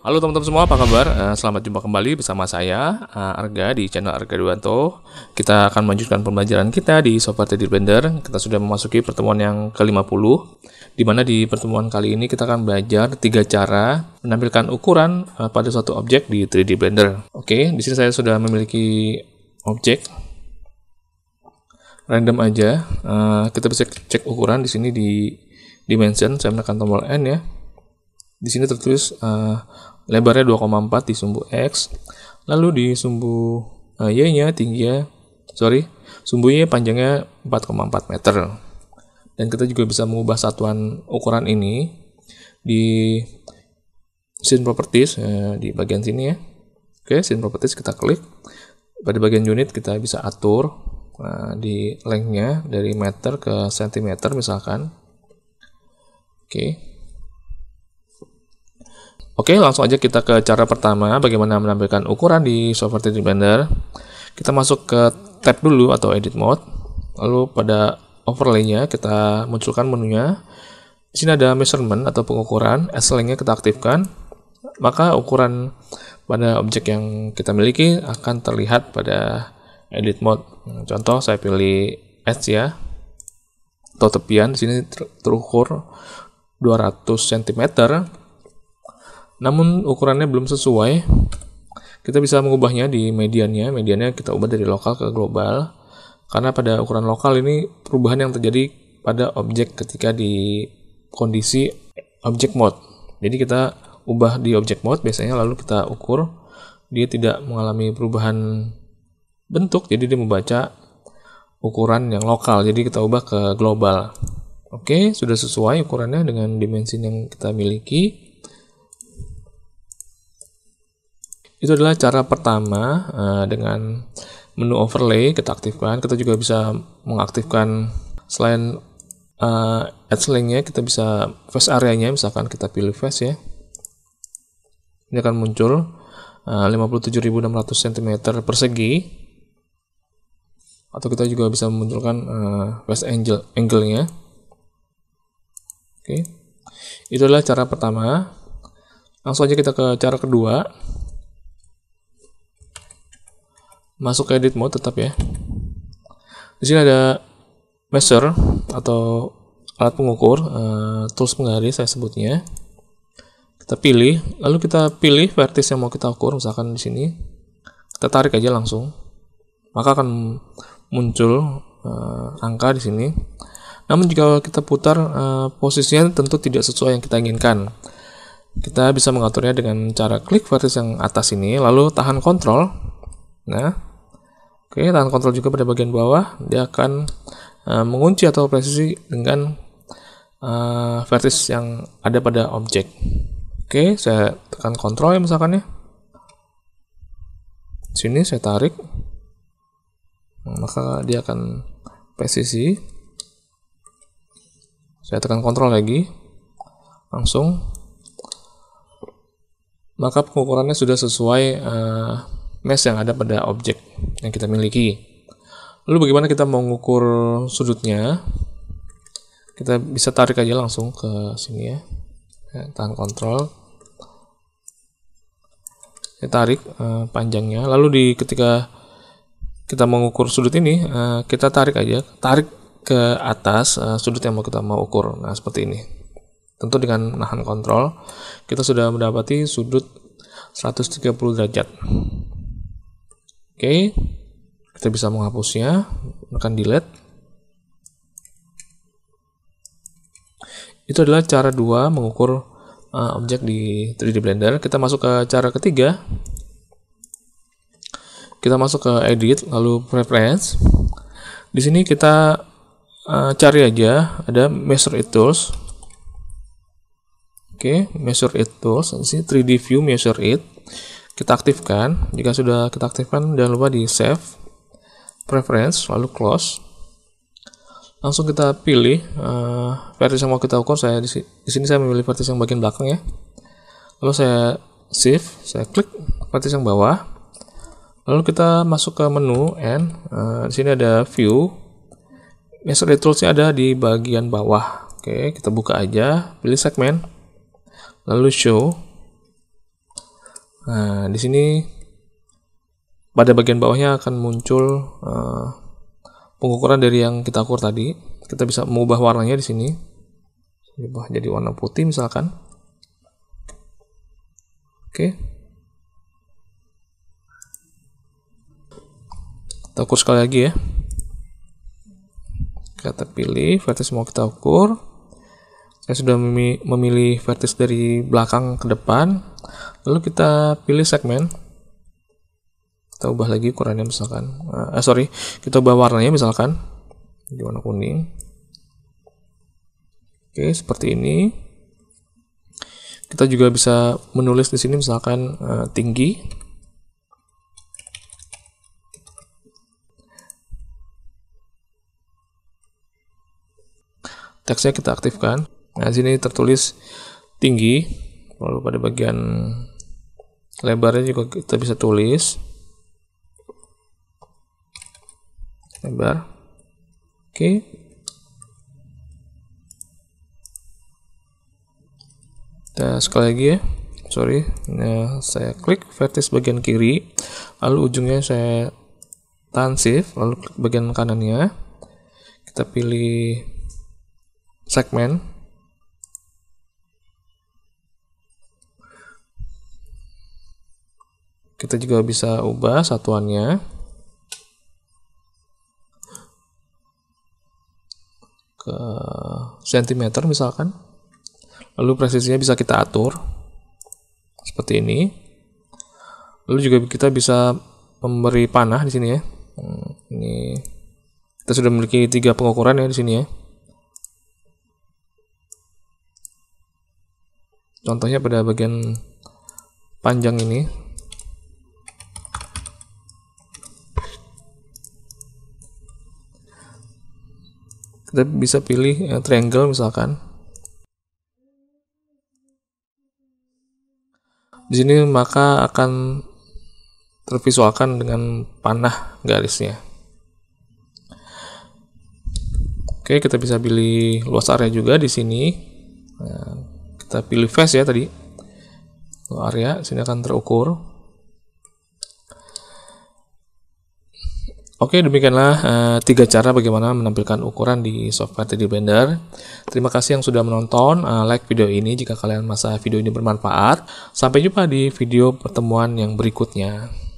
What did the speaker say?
Halo teman-teman semua, apa kabar? Eh, selamat jumpa kembali bersama saya eh, Arga di channel Arga Dewanto. Kita akan melanjutkan pembelajaran kita di software Teddy Blender. Kita sudah memasuki pertemuan yang ke-50 di mana di pertemuan kali ini kita akan belajar tiga cara menampilkan ukuran eh, pada suatu objek di 3D Blender. Oke, di sini saya sudah memiliki objek random aja. kita bisa cek ukuran di sini di dimension. Saya menekan tombol N ya. Di sini tertulis uh, lebarnya 2,4 di sumbu X, lalu di sumbu eh, Y-nya tingginya, sorry, sumbu Y panjangnya 4,4 meter. Dan kita juga bisa mengubah satuan ukuran ini di scene properties, ya, di bagian sini ya. Oke, scene properties kita klik. Pada bagian unit kita bisa atur nah, di length-nya dari meter ke sentimeter misalkan. Oke, Oke, langsung aja kita ke cara pertama, bagaimana menampilkan ukuran di software 3D Blender. Kita masuk ke tab dulu atau edit mode. Lalu pada overlay-nya kita munculkan menunya. Di sini ada measurement atau pengukuran, S-Length-nya kita aktifkan. Maka ukuran pada objek yang kita miliki akan terlihat pada edit mode. Nah, contoh saya pilih edge ya, atau tepian di sini ter terukur 200 cm namun ukurannya belum sesuai, kita bisa mengubahnya di mediannya. Mediannya kita ubah dari lokal ke global. Karena pada ukuran lokal ini perubahan yang terjadi pada objek ketika di kondisi object mode. Jadi kita ubah di object mode biasanya lalu kita ukur dia tidak mengalami perubahan bentuk jadi dia membaca ukuran yang lokal. Jadi kita ubah ke global. Oke, sudah sesuai ukurannya dengan dimensi yang kita miliki. Itu adalah cara pertama uh, dengan menu overlay kita aktifkan. Kita juga bisa mengaktifkan selain uh, eh, link linknya kita bisa face areanya misalkan kita pilih face ya ini akan muncul uh, 57.600 cm persegi atau kita juga bisa memunculkan uh, face angle angle-nya oke okay. itu adalah cara pertama langsung aja kita ke cara kedua masuk ke edit mode tetap ya. Di sini ada measure atau alat pengukur, uh, tools penggaris saya sebutnya. Kita pilih, lalu kita pilih vertis yang mau kita ukur, misalkan di sini. Kita tarik aja langsung. Maka akan muncul uh, angka di sini. Namun jika kita putar uh, posisinya tentu tidak sesuai yang kita inginkan. Kita bisa mengaturnya dengan cara klik vertis yang atas ini, lalu tahan kontrol. Nah, Oke, tangan kontrol juga pada bagian bawah, dia akan uh, mengunci atau presisi dengan uh, vertis yang ada pada objek. Oke, saya tekan kontrol ya misalkan ya. Sini saya tarik, maka dia akan presisi. Saya tekan kontrol lagi, langsung. Maka pengukurannya sudah sesuai uh, mesh yang ada pada objek yang kita miliki. Lalu bagaimana kita mengukur sudutnya? Kita bisa tarik aja langsung ke sini ya. ya tahan kontrol. Kita tarik eh, panjangnya. Lalu di ketika kita mengukur sudut ini, eh, kita tarik aja, tarik ke atas eh, sudut yang mau kita mau ukur. Nah, seperti ini. Tentu dengan nahan kontrol, kita sudah mendapati sudut 130 derajat. Oke, kita bisa menghapusnya menekan delete itu adalah cara dua mengukur uh, objek di 3D Blender kita masuk ke cara ketiga kita masuk ke edit lalu preference di sini kita uh, cari aja ada measure it tools oke okay, measure it tools di sini 3D view measure it kita aktifkan. Jika sudah kita aktifkan, jangan lupa di save, preference, lalu close. Langsung kita pilih uh, eh, vertex yang mau kita ukur. Saya di, sini saya memilih versi yang bagian belakang ya. Lalu saya save, saya klik versi yang bawah. Lalu kita masuk ke menu and uh, di sini ada view. Master toolsnya ada di bagian bawah. Oke, kita buka aja, pilih segmen, lalu show. Nah, di sini pada bagian bawahnya akan muncul uh, pengukuran dari yang kita ukur tadi. Kita bisa mengubah warnanya di sini. Ubah jadi warna putih misalkan. Oke. Kita ukur sekali lagi ya. Kita pilih vertex semua kita ukur saya sudah memilih vertis dari belakang ke depan lalu kita pilih segmen kita ubah lagi ukurannya misalkan eh, eh, sorry kita ubah warnanya misalkan di warna kuning oke seperti ini kita juga bisa menulis di sini misalkan eh, tinggi teksnya kita aktifkan Nah, sini tertulis tinggi. Lalu pada bagian lebarnya juga kita bisa tulis lebar. Oke. Okay. Kita sekali lagi ya. Sorry, nah, saya klik vertex bagian kiri, lalu ujungnya saya tahan shift, lalu klik bagian kanannya. Kita pilih segmen Kita juga bisa ubah satuannya. Ke sentimeter misalkan. Lalu presisinya bisa kita atur. Seperti ini. Lalu juga kita bisa memberi panah di sini ya. Hmm, ini kita sudah memiliki tiga pengukuran ya di sini ya. Contohnya pada bagian panjang ini kita bisa pilih yang eh, triangle misalkan di sini maka akan tervisualkan dengan panah garisnya oke kita bisa pilih luas area juga di sini nah, kita pilih face ya tadi luas area sini akan terukur Oke, demikianlah uh, tiga cara bagaimana menampilkan ukuran di software 3D Blender. Terima kasih yang sudah menonton, uh, like video ini jika kalian merasa video ini bermanfaat. Sampai jumpa di video pertemuan yang berikutnya.